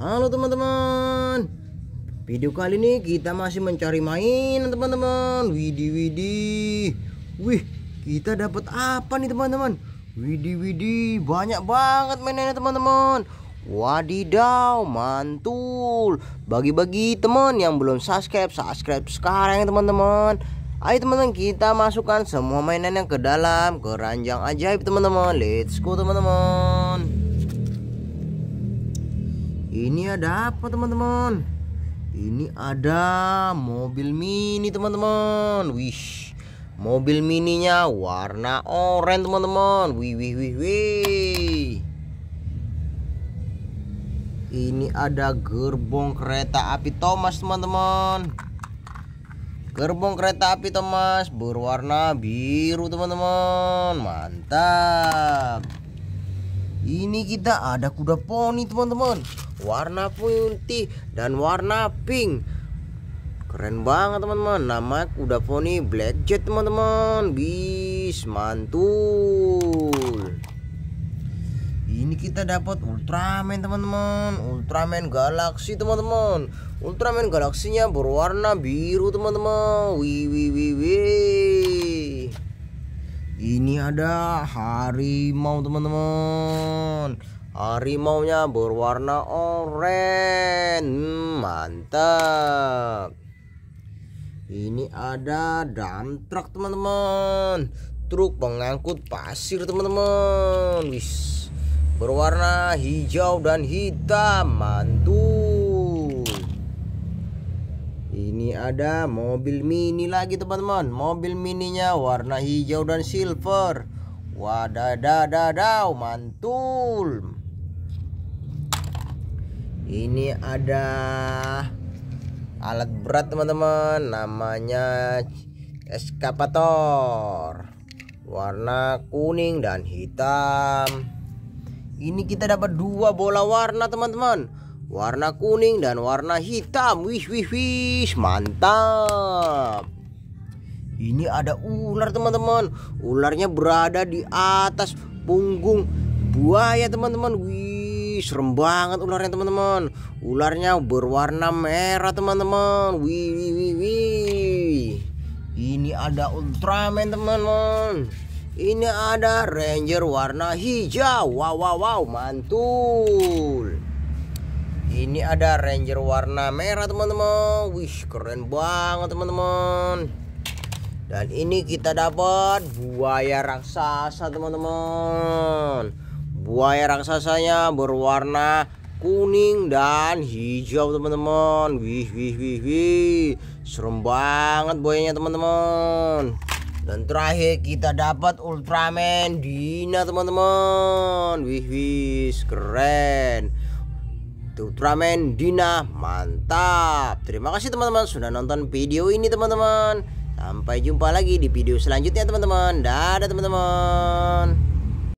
Halo teman-teman Video kali ini kita masih mencari mainan teman-teman Widi Widi Wih kita dapat apa nih teman-teman Widi Widi banyak banget mainannya teman-teman Wadidaw mantul Bagi-bagi teman yang belum subscribe Subscribe sekarang ya teman-teman Ayo teman-teman kita masukkan semua mainan yang ke dalam keranjang ajaib teman-teman Let's go teman-teman ini ada apa teman-teman? Ini ada mobil mini teman-teman. Wish. Mobil mininya warna oranye teman-teman. Wih wih wih wih. Ini ada gerbong kereta api Thomas teman-teman. Gerbong kereta api Thomas berwarna biru teman-teman. Mantap. Ini kita ada kuda poni teman-teman Warna putih dan warna pink Keren banget teman-teman Nama kuda poni jet teman-teman Bis mantul Ini kita dapat Ultraman teman-teman Ultraman Galaxy teman-teman Ultraman Galaxy nya berwarna biru teman-teman Wih wih wih wih ini ada harimau teman-teman Harimaunya berwarna oranye hmm, Mantap Ini ada dump truck teman-teman Truk pengangkut pasir teman-teman Berwarna hijau dan hitam Mantul ini ada mobil mini lagi teman-teman Mobil mininya warna hijau dan silver Wadadadadaw mantul Ini ada alat berat teman-teman Namanya eskapator Warna kuning dan hitam Ini kita dapat dua bola warna teman-teman warna kuning dan warna hitam. Wih wih wih, mantap. Ini ada ular teman-teman. Ularnya berada di atas punggung buaya teman-teman. Wih, serem banget ularnya teman-teman. Ularnya berwarna merah teman-teman. Wih wih wih Ini ada Ultraman teman-teman. Ini ada Ranger warna hijau. Wow wow wow, mantul. Ini ada Ranger warna merah teman-teman. Wih keren banget teman-teman. Dan ini kita dapat buaya raksasa teman-teman. Buaya raksasanya berwarna kuning dan hijau teman-teman. Wih wih wih wih. Serem banget buayanya teman-teman. Dan terakhir kita dapat Ultraman Dina teman-teman Wih wih keren Ultraman Dina mantap terima kasih teman-teman sudah nonton video ini teman-teman sampai jumpa lagi di video selanjutnya teman-teman dadah teman-teman